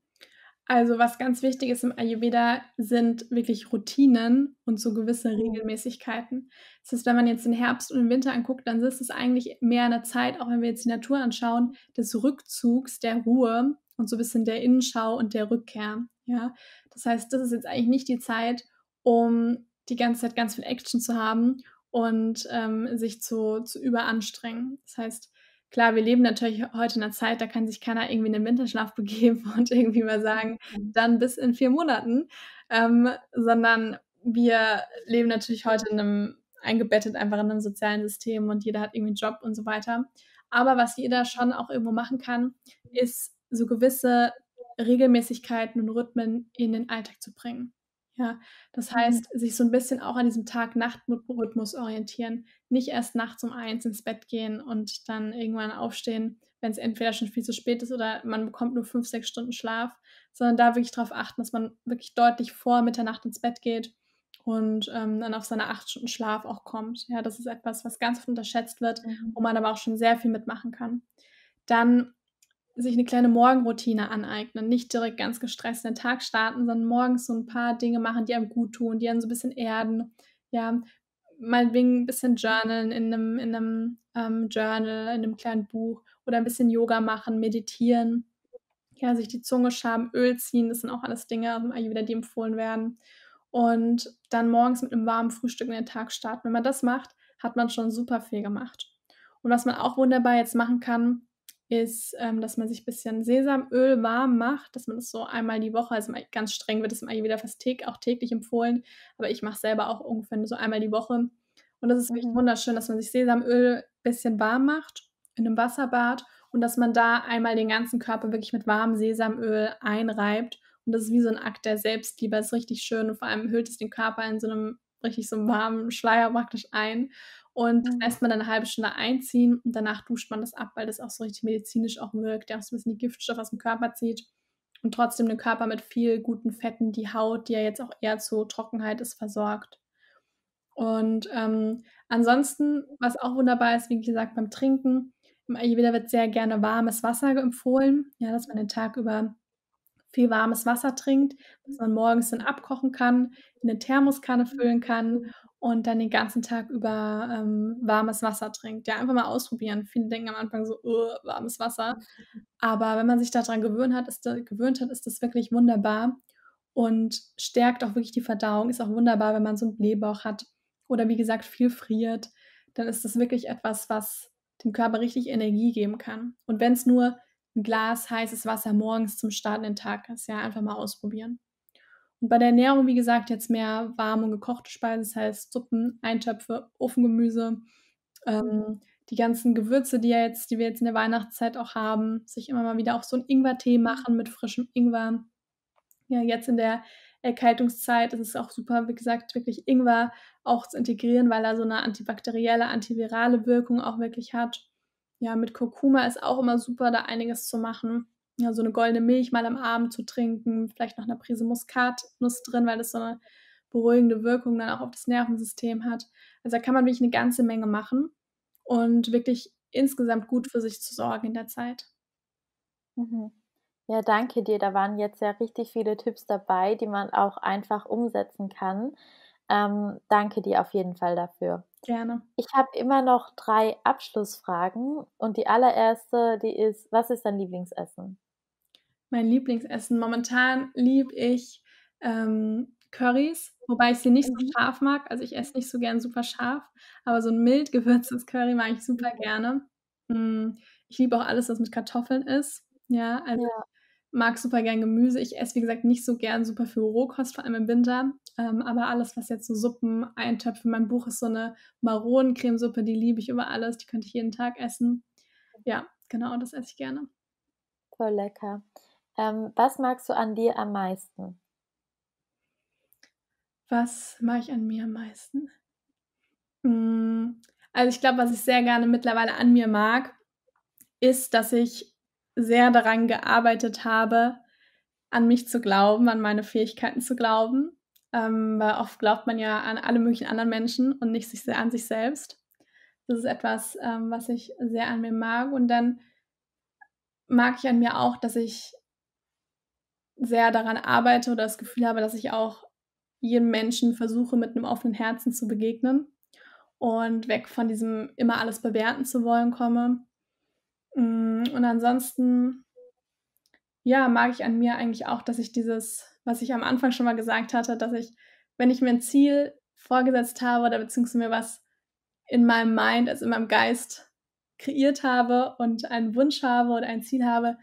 Also was ganz wichtig ist im Ayurveda sind wirklich Routinen und so gewisse mhm. Regelmäßigkeiten. Das heißt, wenn man jetzt den Herbst und den Winter anguckt, dann ist es eigentlich mehr eine Zeit, auch wenn wir jetzt die Natur anschauen, des Rückzugs, der Ruhe und so ein bisschen der Innenschau und der Rückkehr. Ja, das heißt, das ist jetzt eigentlich nicht die Zeit, um die ganze Zeit ganz viel Action zu haben und ähm, sich zu, zu überanstrengen. Das heißt, klar, wir leben natürlich heute in einer Zeit, da kann sich keiner irgendwie in den Winterschlaf begeben und irgendwie mal sagen, mhm. dann bis in vier Monaten, ähm, sondern wir leben natürlich heute in einem eingebettet einfach in einem sozialen System und jeder hat irgendwie einen Job und so weiter. Aber was jeder schon auch irgendwo machen kann, ist so gewisse Regelmäßigkeiten und Rhythmen in den Alltag zu bringen. Ja, das mhm. heißt, mhm. sich so ein bisschen auch an diesem Tag-Nacht-Rhythmus orientieren. Nicht erst nachts um eins ins Bett gehen und dann irgendwann aufstehen, wenn es entweder schon viel zu spät ist oder man bekommt nur fünf, sechs Stunden Schlaf, sondern da wirklich darauf achten, dass man wirklich deutlich vor Mitternacht ins Bett geht und ähm, dann auf seine acht Stunden Schlaf auch kommt. Ja, das ist etwas, was ganz oft unterschätzt wird, mhm. wo man aber auch schon sehr viel mitmachen kann. Dann sich eine kleine Morgenroutine aneignen, nicht direkt ganz gestresst in den Tag starten, sondern morgens so ein paar Dinge machen, die einem gut tun, die einem so ein bisschen erden, ja, meinetwegen ein bisschen journalen in einem, in einem ähm, Journal, in einem kleinen Buch oder ein bisschen Yoga machen, meditieren, ja, sich die Zunge schaben, Öl ziehen, das sind auch alles Dinge aus die empfohlen werden. Und dann morgens mit einem warmen Frühstück in den Tag starten. Wenn man das macht, hat man schon super viel gemacht. Und was man auch wunderbar jetzt machen kann, ist, ähm, dass man sich ein bisschen Sesamöl warm macht, dass man das so einmal die Woche, also ganz streng wird es immer wieder fast täglich, auch täglich empfohlen, aber ich mache selber auch ungefähr so einmal die Woche. Und das ist wirklich mhm. wunderschön, dass man sich Sesamöl ein bisschen warm macht in einem Wasserbad und dass man da einmal den ganzen Körper wirklich mit warmem Sesamöl einreibt. Und das ist wie so ein Akt der Selbstliebe, das ist richtig schön und vor allem hüllt es den Körper in so einem richtig so warmen Schleier praktisch ein und mhm. lässt man dann eine halbe Stunde einziehen und danach duscht man das ab, weil das auch so richtig medizinisch auch wirkt, der auch so ein bisschen die Giftstoffe aus dem Körper zieht und trotzdem den Körper mit viel guten Fetten, die Haut, die ja jetzt auch eher zur Trockenheit ist, versorgt. Und ähm, ansonsten, was auch wunderbar ist, wie gesagt, beim Trinken, im Ayurveda wird sehr gerne warmes Wasser empfohlen, ja, dass man den Tag über viel warmes Wasser trinkt, dass man morgens dann abkochen kann, in eine Thermoskanne füllen kann mhm und dann den ganzen Tag über ähm, warmes Wasser trinkt. Ja, einfach mal ausprobieren. Viele denken am Anfang so, warmes Wasser. Aber wenn man sich daran gewöhnt hat, ist, gewöhnt hat, ist das wirklich wunderbar und stärkt auch wirklich die Verdauung. Ist auch wunderbar, wenn man so einen Blähbauch hat oder wie gesagt viel friert. Dann ist das wirklich etwas, was dem Körper richtig Energie geben kann. Und wenn es nur ein Glas heißes Wasser morgens zum Start den Tag ist, ja, einfach mal ausprobieren. Und bei der Ernährung, wie gesagt, jetzt mehr warme und gekochte Speisen, das heißt Suppen, Eintöpfe, Ofengemüse, ähm, mhm. die ganzen Gewürze, die ja jetzt, die wir jetzt in der Weihnachtszeit auch haben, sich immer mal wieder auch so einen Ingwertee mhm. machen mit frischem Ingwer. Ja, jetzt in der Erkältungszeit ist es auch super, wie gesagt, wirklich Ingwer auch zu integrieren, weil er so eine antibakterielle, antivirale Wirkung auch wirklich hat. Ja, mit Kurkuma ist auch immer super, da einiges zu machen ja, so eine goldene Milch mal am Abend zu trinken, vielleicht noch eine Prise Muskatnuss drin, weil das so eine beruhigende Wirkung dann auch auf das Nervensystem hat. Also da kann man wirklich eine ganze Menge machen und wirklich insgesamt gut für sich zu sorgen in der Zeit. Mhm. Ja, danke dir. Da waren jetzt ja richtig viele Tipps dabei, die man auch einfach umsetzen kann. Ähm, danke dir auf jeden Fall dafür. Gerne. Ich habe immer noch drei Abschlussfragen und die allererste, die ist, was ist dein Lieblingsessen? Mein Lieblingsessen. Momentan liebe ich ähm, Currys, wobei ich sie nicht so mhm. scharf mag. Also ich esse nicht so gern super scharf, aber so ein mild gewürztes Curry mag ich super mhm. gerne. Mm, ich liebe auch alles, was mit Kartoffeln ist. Ja, also ja. mag super gern Gemüse. Ich esse, wie gesagt, nicht so gern super viel Rohkost, vor allem im Winter. Ähm, aber alles, was jetzt so Suppen, Eintöpfe, mein Buch ist so eine Maronencremesuppe, die liebe ich über alles. Die könnte ich jeden Tag essen. Ja, genau, das esse ich gerne. Voll lecker. Ähm, was magst du an dir am meisten? Was mag ich an mir am meisten? Mm, also ich glaube, was ich sehr gerne mittlerweile an mir mag, ist, dass ich sehr daran gearbeitet habe, an mich zu glauben, an meine Fähigkeiten zu glauben. Ähm, weil oft glaubt man ja an alle möglichen anderen Menschen und nicht sich, an sich selbst. Das ist etwas, ähm, was ich sehr an mir mag. Und dann mag ich an mir auch, dass ich sehr daran arbeite oder das Gefühl habe, dass ich auch jedem Menschen versuche, mit einem offenen Herzen zu begegnen und weg von diesem immer alles bewerten zu wollen komme. Mm, und ansonsten, ja, mag ich an mir eigentlich auch, dass ich dieses, was ich am Anfang schon mal gesagt hatte, dass ich, wenn ich mir ein Ziel vorgesetzt habe oder beziehungsweise mir was in meinem Mind, also in meinem Geist kreiert habe und einen Wunsch habe oder ein Ziel habe,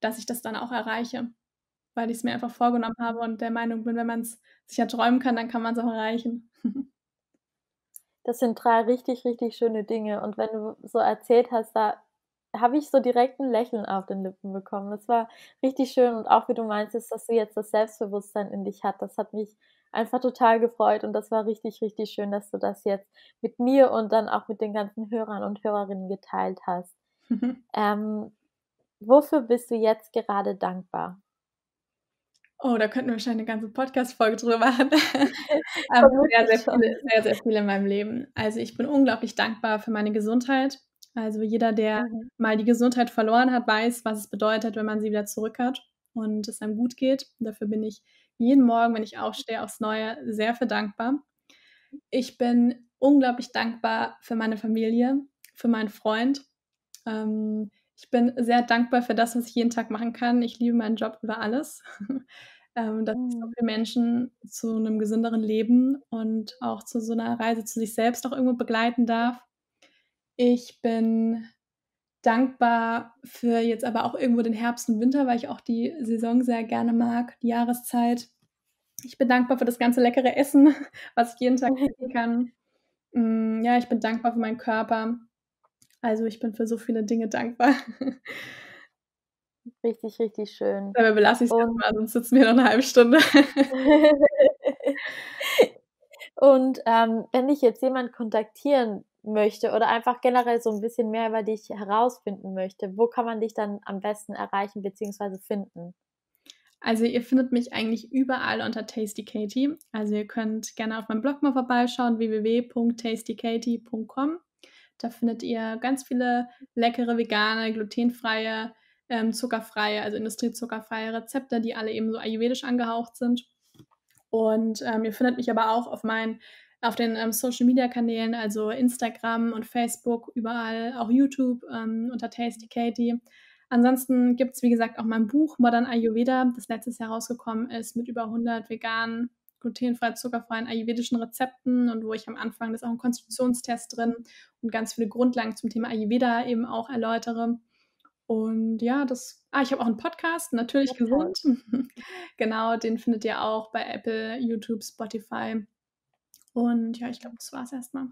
dass ich das dann auch erreiche weil ich es mir einfach vorgenommen habe und der Meinung bin, wenn man es sich erträumen kann, dann kann man es auch erreichen. Das sind drei richtig, richtig schöne Dinge. Und wenn du so erzählt hast, da habe ich so direkt ein Lächeln auf den Lippen bekommen. Das war richtig schön. Und auch wie du meinst, dass du jetzt das Selbstbewusstsein in dich hast, das hat mich einfach total gefreut. Und das war richtig, richtig schön, dass du das jetzt mit mir und dann auch mit den ganzen Hörern und Hörerinnen geteilt hast. Ähm, wofür bist du jetzt gerade dankbar? Oh, da könnten wir wahrscheinlich eine ganze Podcast-Folge drüber haben. Aber sehr, sehr, viele, sehr, sehr viel in meinem Leben. Also ich bin unglaublich dankbar für meine Gesundheit. Also jeder, der mhm. mal die Gesundheit verloren hat, weiß, was es bedeutet, wenn man sie wieder zurück hat und es einem gut geht. Und dafür bin ich jeden Morgen, wenn ich aufstehe, aufs Neue sehr für dankbar. Ich bin unglaublich dankbar für meine Familie, für meinen Freund. Ähm, ich bin sehr dankbar für das, was ich jeden Tag machen kann. Ich liebe meinen Job über alles. ähm, dass ich so oh. viele Menschen zu einem gesünderen Leben und auch zu so einer Reise zu sich selbst auch irgendwo begleiten darf. Ich bin dankbar für jetzt aber auch irgendwo den Herbst und Winter, weil ich auch die Saison sehr gerne mag, die Jahreszeit. Ich bin dankbar für das ganze leckere Essen, was ich jeden Tag essen kann. Mm, ja, ich bin dankbar für meinen Körper. Also ich bin für so viele Dinge dankbar. Richtig, richtig schön. Dabei belasse ich es mal, sonst sitzen wir noch eine halbe Stunde. Und ähm, wenn dich jetzt jemand kontaktieren möchte oder einfach generell so ein bisschen mehr über dich herausfinden möchte, wo kann man dich dann am besten erreichen bzw. finden? Also ihr findet mich eigentlich überall unter Tasty Katie. Also ihr könnt gerne auf meinem Blog mal vorbeischauen, www.tastykatie.com. Da findet ihr ganz viele leckere, vegane, glutenfreie, ähm, zuckerfreie, also industriezuckerfreie Rezepte, die alle eben so ayurvedisch angehaucht sind. Und ähm, ihr findet mich aber auch auf meinen auf den ähm, Social Media Kanälen, also Instagram und Facebook, überall, auch YouTube ähm, unter Tasty Katie. Ansonsten gibt es, wie gesagt, auch mein Buch Modern Ayurveda, das letztes Jahr rausgekommen ist, mit über 100 veganen glutenfrei, zuckerfreien ayurvedischen Rezepten und wo ich am Anfang das auch ein Konstitutionstest drin und ganz viele Grundlagen zum Thema Ayurveda eben auch erläutere. Und ja, das, ah, ich habe auch einen Podcast, natürlich okay. gesund. genau, den findet ihr auch bei Apple, YouTube, Spotify. Und ja, ich glaube, das war es erstmal.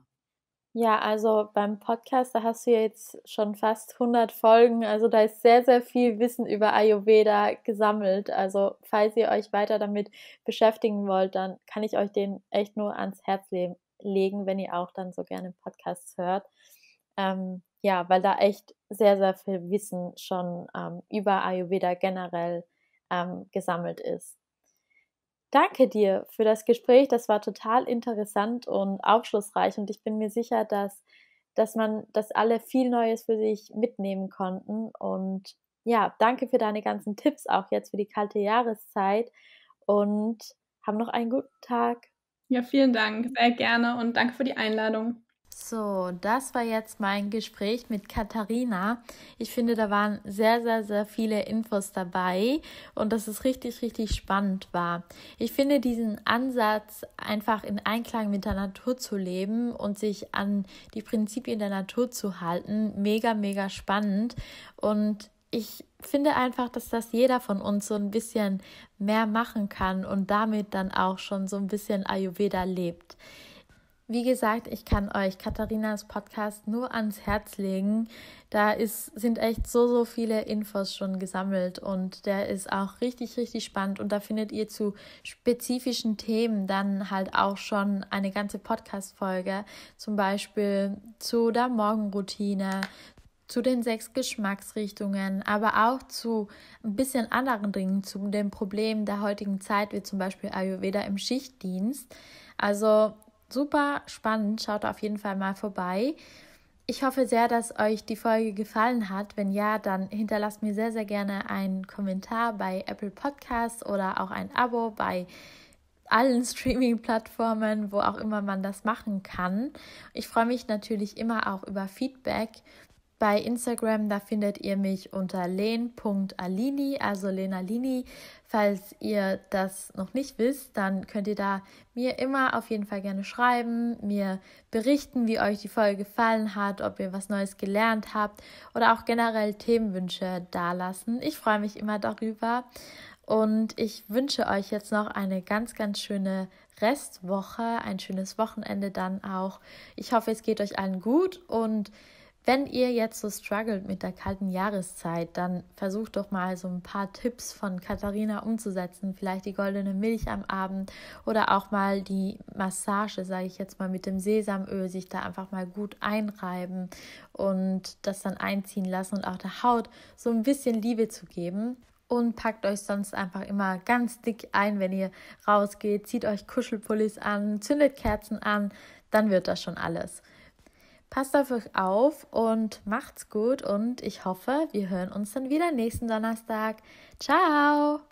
Ja, also beim Podcast, da hast du jetzt schon fast 100 Folgen. Also da ist sehr, sehr viel Wissen über Ayurveda gesammelt. Also falls ihr euch weiter damit beschäftigen wollt, dann kann ich euch den echt nur ans Herz le legen, wenn ihr auch dann so gerne Podcasts hört. Ähm, ja, weil da echt sehr, sehr viel Wissen schon ähm, über Ayurveda generell ähm, gesammelt ist danke dir für das Gespräch. Das war total interessant und aufschlussreich und ich bin mir sicher, dass, dass man, dass alle viel Neues für sich mitnehmen konnten. Und ja, danke für deine ganzen Tipps auch jetzt für die kalte Jahreszeit und haben noch einen guten Tag. Ja, vielen Dank, sehr gerne und danke für die Einladung. So, das war jetzt mein Gespräch mit Katharina. Ich finde, da waren sehr, sehr, sehr viele Infos dabei und dass es richtig, richtig spannend war. Ich finde diesen Ansatz, einfach in Einklang mit der Natur zu leben und sich an die Prinzipien der Natur zu halten, mega, mega spannend. Und ich finde einfach, dass das jeder von uns so ein bisschen mehr machen kann und damit dann auch schon so ein bisschen Ayurveda lebt. Wie gesagt, ich kann euch Katharinas Podcast nur ans Herz legen. Da ist, sind echt so, so viele Infos schon gesammelt und der ist auch richtig, richtig spannend. Und da findet ihr zu spezifischen Themen dann halt auch schon eine ganze Podcast-Folge. Zum Beispiel zu der Morgenroutine, zu den sechs Geschmacksrichtungen, aber auch zu ein bisschen anderen Dingen, zu den Problemen der heutigen Zeit, wie zum Beispiel Ayurveda im Schichtdienst. Also super spannend. Schaut auf jeden Fall mal vorbei. Ich hoffe sehr, dass euch die Folge gefallen hat. Wenn ja, dann hinterlasst mir sehr, sehr gerne einen Kommentar bei Apple Podcasts oder auch ein Abo bei allen Streaming-Plattformen, wo auch immer man das machen kann. Ich freue mich natürlich immer auch über Feedback bei Instagram, da findet ihr mich unter len.alini, also lenalini. Falls ihr das noch nicht wisst, dann könnt ihr da mir immer auf jeden Fall gerne schreiben, mir berichten, wie euch die Folge gefallen hat, ob ihr was Neues gelernt habt oder auch generell Themenwünsche dalassen. Ich freue mich immer darüber und ich wünsche euch jetzt noch eine ganz, ganz schöne Restwoche, ein schönes Wochenende dann auch. Ich hoffe, es geht euch allen gut und wenn ihr jetzt so struggelt mit der kalten Jahreszeit, dann versucht doch mal so ein paar Tipps von Katharina umzusetzen. Vielleicht die goldene Milch am Abend oder auch mal die Massage, sage ich jetzt mal, mit dem Sesamöl, sich da einfach mal gut einreiben und das dann einziehen lassen und auch der Haut so ein bisschen Liebe zu geben und packt euch sonst einfach immer ganz dick ein, wenn ihr rausgeht, zieht euch Kuschelpullis an, zündet Kerzen an, dann wird das schon alles. Passt auf euch auf und macht's gut und ich hoffe, wir hören uns dann wieder nächsten Donnerstag. Ciao!